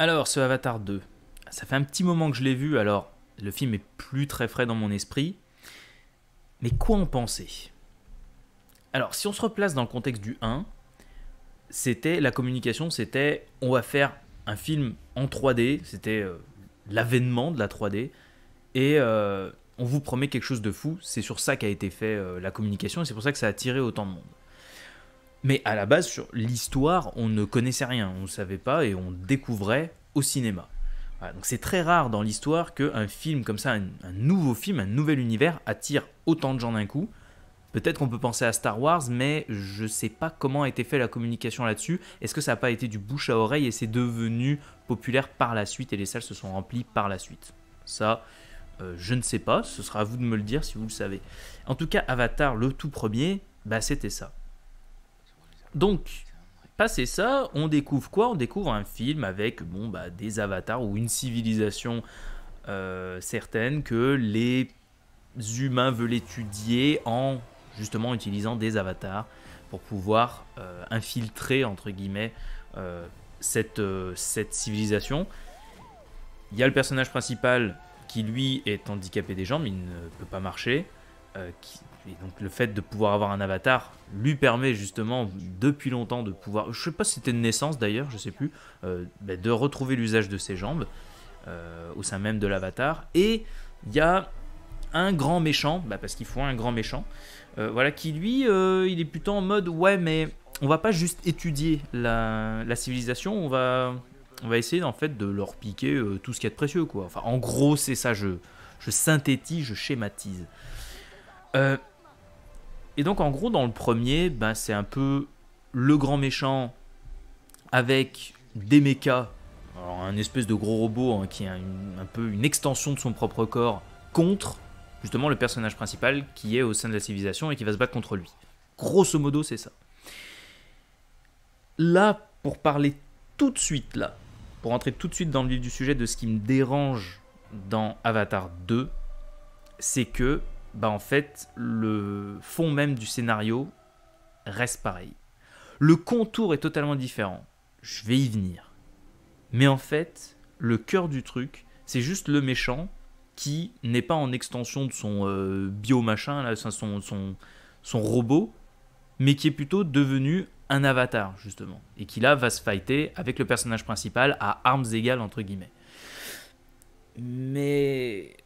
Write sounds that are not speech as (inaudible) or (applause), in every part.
Alors, ce Avatar 2, ça fait un petit moment que je l'ai vu, alors le film est plus très frais dans mon esprit. Mais quoi en penser Alors, si on se replace dans le contexte du 1, c'était la communication, c'était on va faire un film en 3D, c'était euh, l'avènement de la 3D, et euh, on vous promet quelque chose de fou. C'est sur ça qu'a été fait euh, la communication, et c'est pour ça que ça a attiré autant de monde. Mais à la base, sur l'histoire, on ne connaissait rien, on ne savait pas et on découvrait au cinéma. donc c'est très rare dans l'histoire qu'un film comme ça, un, nouveau film, un nouvel univers attire autant de gens d'un coup. Peut-être qu'on peut penser à Star Wars, mais je ne sais pas comment a été faite la communication là-dessus. Est-ce que ça n'a pas été du bouche à oreille et c'est devenu populaire par la suite et les salles se sont remplies par la suite Ça, euh, je ne sais pas, ce sera à vous de me le dire si vous le savez. En tout cas, Avatar, le tout premier, bah, c'était ça. Donc, passé ça, on découvre quoi On découvre un film avec bon, bah, des avatars ou une civilisation euh, certaine que les humains veulent étudier en justement utilisant des avatars pour pouvoir euh, infiltrer entre guillemets euh, cette, cette civilisation. Il y a le personnage principal qui lui est handicapé des jambes, il ne peut pas marcher. Et donc le fait de pouvoir avoir un avatar lui permet justement depuis longtemps de pouvoir, je sais pas si c'était de naissance d'ailleurs, je sais plus, euh, ben, de retrouver l'usage de ses jambes euh, au sein même de l'avatar. Et il y a un grand méchant, bah, parce qu'il faut un grand méchant, euh, voilà qui lui, il est plutôt en mode ouais mais on va pas juste étudier la, civilisation, on va on va essayer en fait de leur piquer tout ce qu'il y a de précieux quoi. Enfin en gros c'est ça, je je synthétise, je schématise. Euh, et donc en gros dans le premier, ben, c'est un peu le grand méchant avec des mechas, un espèce de gros robot hein, qui a un, peu une extension de son propre corps, contre justement le personnage principal qui est au sein de la civilisation et qui va se battre contre lui. Grosso modo c'est ça. Là, pour parler tout de suite là, pour entrer tout de suite dans le vif du sujet de ce qui me dérange dans Avatar 2, c'est que bah en fait, le fond même du scénario reste pareil. Le contour est totalement différent. Je vais y venir. Mais en fait, le cœur du truc, c'est juste le méchant qui n'est pas en extension de son euh, bio machin, son, son, son robot, mais qui est plutôt devenu un avatar, justement. Et qui là va se fighter avec le personnage principal à armes égales, entre guillemets. Mais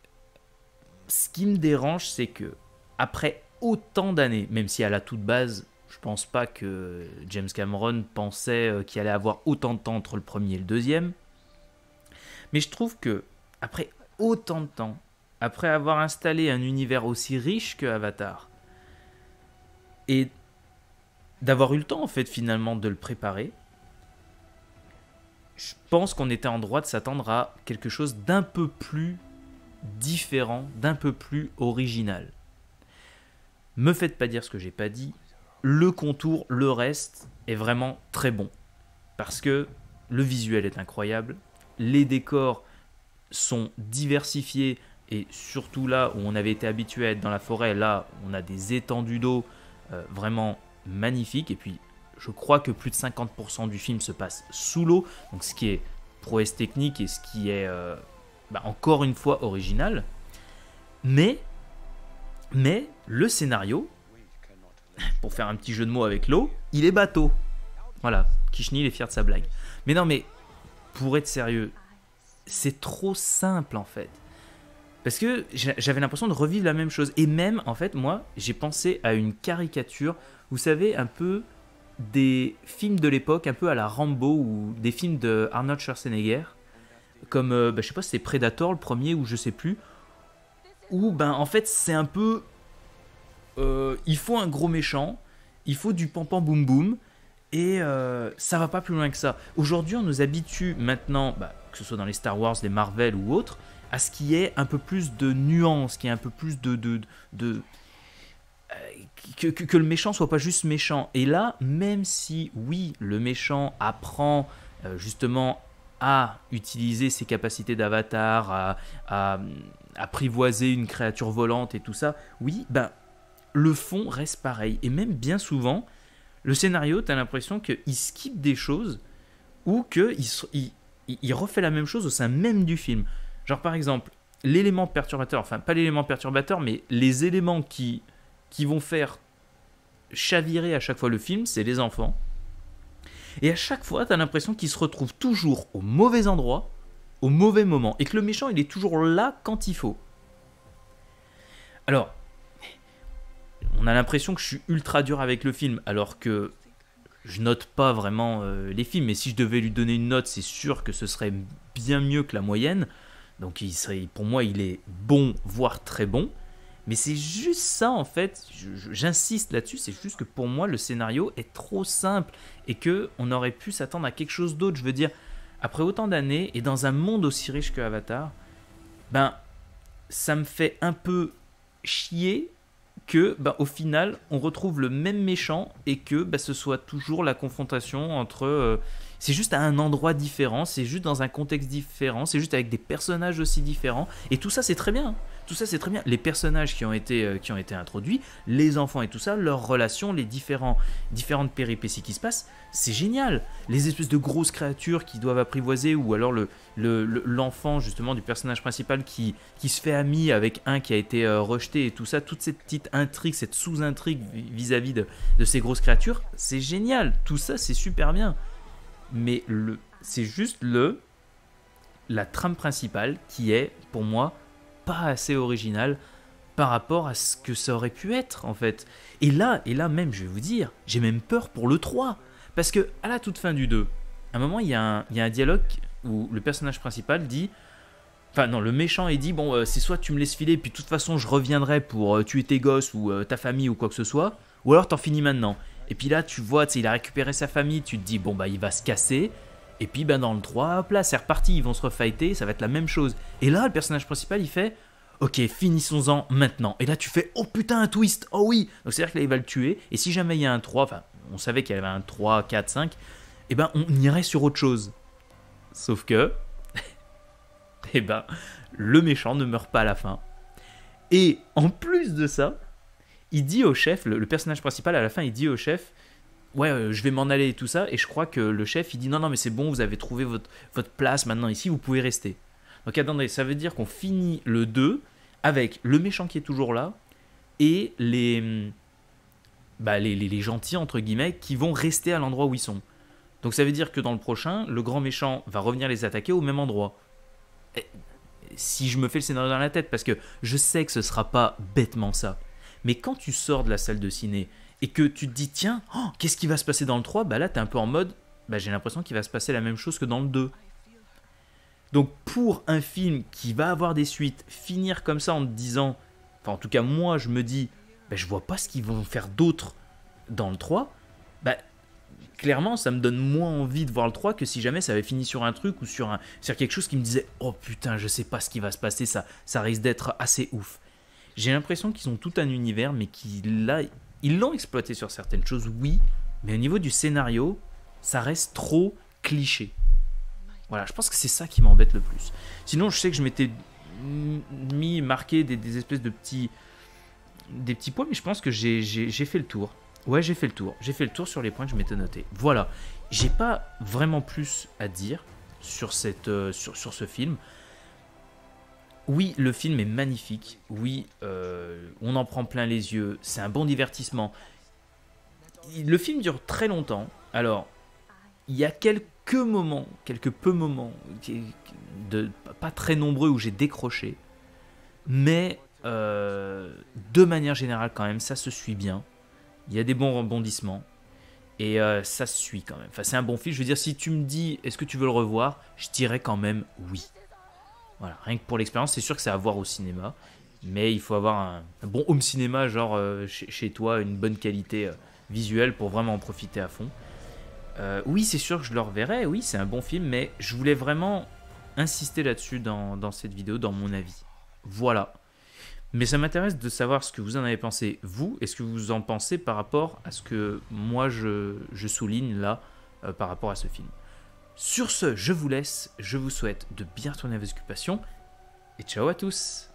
ce qui me dérange, c'est que après autant d'années, même si à la toute base, je pense pas que James Cameron pensait euh, qu'il allait avoir autant de temps entre le premier et le deuxième, mais je trouve que après autant de temps, après avoir installé un univers aussi riche que Avatar, et d'avoir eu le temps en fait finalement de le préparer, je pense qu'on était en droit de s'attendre à quelque chose d'un peu plus différent, d'un peu plus original. Me faites pas dire ce que j'ai pas dit. Le contour, le reste est vraiment très bon. Parce que le visuel est incroyable, les décors sont diversifiés et surtout là où on avait été habitué à être dans la forêt, là on a des étendues d'eau euh, vraiment magnifiques et puis je crois que plus de 50% du film se passe sous l'eau, donc ce qui est prouesse technique et ce qui est euh, bah, encore une fois original, mais, mais le scénario, pour faire un petit jeu de mots avec l'eau, il est bateau. Voilà, Kishni est fier de sa blague. Mais non mais, pour être sérieux, c'est trop simple en fait. Parce que j'avais l'impression de revivre la même chose. Et même, en fait, moi, j'ai pensé à une caricature, vous savez, un peu des films de l'époque, un peu à la Rambo ou des films de Arnold Schwarzenegger, comme euh, bah, je sais pas si c'est Predator le premier ou je sais plus, Ou ben en fait c'est un peu euh, il faut un gros méchant, il faut du pam boum boum, et euh, ça va pas plus loin que ça. Aujourd'hui, on nous habitue maintenant, bah, que ce soit dans les Star Wars, les Marvel ou autres, à ce qui est un peu plus de nuances, qui est un peu plus de. de, que, que, le méchant soit pas juste méchant. Et là, même si, oui, le méchant apprend justement à utiliser ses capacités d'avatar, à, apprivoiser une créature volante et tout ça, oui, ben, le fond reste pareil. Et même bien souvent, le scénario, tu as l'impression qu'il skip des choses ou qu'il il, refait la même chose au sein même du film. Genre par exemple, l'élément perturbateur, enfin pas l'élément perturbateur, mais les éléments qui, qui vont faire chavirer à chaque fois le film, c'est les enfants et à chaque fois, t'as l'impression qu'il se retrouve toujours au mauvais endroit, au mauvais moment, et que le méchant, il est toujours là quand il faut. Alors, on a l'impression que je suis ultra dur avec le film, alors que je note pas vraiment euh, les films, mais si je devais lui donner une note, c'est sûr que ce serait bien mieux que la moyenne. Donc pour moi, il est bon, voire très bon. Mais c'est juste ça en fait, j'insiste là-dessus, c'est juste que pour moi le scénario est trop simple et que on aurait pu s'attendre à quelque chose d'autre. Je veux dire, après autant d'années et dans un monde aussi riche que Avatar, ben ça me fait un peu chier que ben, au final on retrouve le même méchant et que ben, ce soit toujours la confrontation entre euh, c'est juste à un endroit différent, c'est juste dans un contexte différent, c'est juste avec des personnages aussi différents et tout ça c'est très bien. Tout ça, c'est très bien. Les personnages qui ont été, euh, qui ont été introduits, les enfants et tout ça, leurs relations, les différents, différentes péripéties qui se passent, c'est génial. Les espèces de grosses créatures qui doivent apprivoiser, ou alors l'enfant le, justement du personnage principal qui, qui se fait ami avec un qui a été euh, rejeté et tout ça, toute cette petite intrigue, cette sous-intrigue vis-à-vis de, ces grosses créatures, c'est génial. Tout ça, c'est super bien. Mais c'est juste le la trame principale qui est, pour moi, pas assez original par rapport à ce que ça aurait pu être en fait. Et là, et là même, je vais vous dire, j'ai même peur pour le 3. Parce que à la toute fin du 2, à un moment, il y, a un, dialogue où le personnage principal dit... Enfin non, le méchant est dit, bon, euh, c'est soit tu me laisses filer, puis de toute façon je reviendrai pour euh, tuer tes gosses ou euh, ta famille ou quoi que ce soit, ou alors t'en finis maintenant. Et puis là, tu vois, il a récupéré sa famille, tu te dis, bon, bah il va se casser, et puis ben dans le 3, hop là, c'est reparti, ils vont se refighter, ça va être la même chose. Et là, le personnage principal, il fait Ok, finissons-en maintenant. Et là, tu fais Oh putain, un twist Oh oui Donc c'est-à-dire que il va le tuer, et si jamais il y a un 3, enfin, on savait qu'il y avait un 3, 4, 5, eh ben on irait sur autre chose. Sauf que. (laughs) eh ben, le méchant ne meurt pas à la fin. Et en plus de ça, il dit au chef, le, personnage principal à la fin, il dit au chef ouais, euh, je vais m'en aller et tout ça. Et je crois que le chef, il dit non, non, mais c'est bon, vous avez trouvé votre, place maintenant ici, vous pouvez rester. Donc attendez, ça veut dire qu'on finit le 2 avec le méchant qui est toujours là et les, mm, bah, les, gentils, entre guillemets, qui vont rester à l'endroit où ils sont. Donc ça veut dire que dans le prochain, le grand méchant va revenir les attaquer au même endroit. si je me fais le scénario dans la tête, parce que je sais que ce sera pas bêtement ça. Mais quand tu sors de la salle de ciné et que tu te dis tiens, oh, qu'est-ce qui va se passer dans le 3 Bah là, tu es un peu en mode bah, j'ai l'impression qu'il va se passer la même chose que dans le 2. Donc pour un film qui va avoir des suites, finir comme ça en te disant, enfin en tout cas moi je me dis, Je bah, je vois pas ce qu'ils vont faire d'autres dans le 3, bah clairement ça me donne moins envie de voir le 3 que si jamais ça avait fini sur un truc ou sur, un, sur quelque chose qui me disait, oh putain je sais pas ce qui va se passer, ça, ça risque d'être assez ouf. J'ai l'impression qu'ils ont tout un univers mais qui là ils l'ont exploité sur certaines choses, oui, mais au niveau du scénario, ça reste trop cliché. Voilà, je pense que c'est ça qui m'embête le plus. Sinon, je sais que je m'étais mis, marqué des, espèces de petits, des petits points, mais je pense que j'ai fait le tour. Ouais, j'ai fait le tour. J'ai fait le tour sur les points que je m'étais noté. Voilà, j'ai pas vraiment plus à dire sur, cette, euh, sur, sur ce film oui, le film est magnifique. Oui, euh, on en prend plein les yeux. C'est un bon divertissement. Le film dure très longtemps. Alors, il y a quelques moments, quelques peu moments, de, pas très nombreux où j'ai décroché. Mais euh, de manière générale, quand même, ça se suit bien. Il y a des bons rebondissements. Et euh, ça se suit quand même. Enfin, c'est un bon film. Je veux dire, si tu me dis, est-ce que tu veux le revoir Je dirais quand même oui. Voilà, rien que pour l'expérience, c'est sûr que c'est à voir au cinéma, mais il faut avoir un, bon home cinéma, genre euh, chez, toi, une bonne qualité euh, visuelle pour vraiment en profiter à fond. Euh, oui, c'est sûr que je le reverrai, oui, c'est un bon film, mais je voulais vraiment insister là-dessus dans, cette vidéo, dans mon avis. Voilà. Mais ça m'intéresse de savoir ce que vous en avez pensé, vous, et ce que vous en pensez par rapport à ce que moi je, souligne là, par rapport à ce film. Sur ce, je vous laisse, je vous souhaite de bien tourner vos occupations, et ciao à tous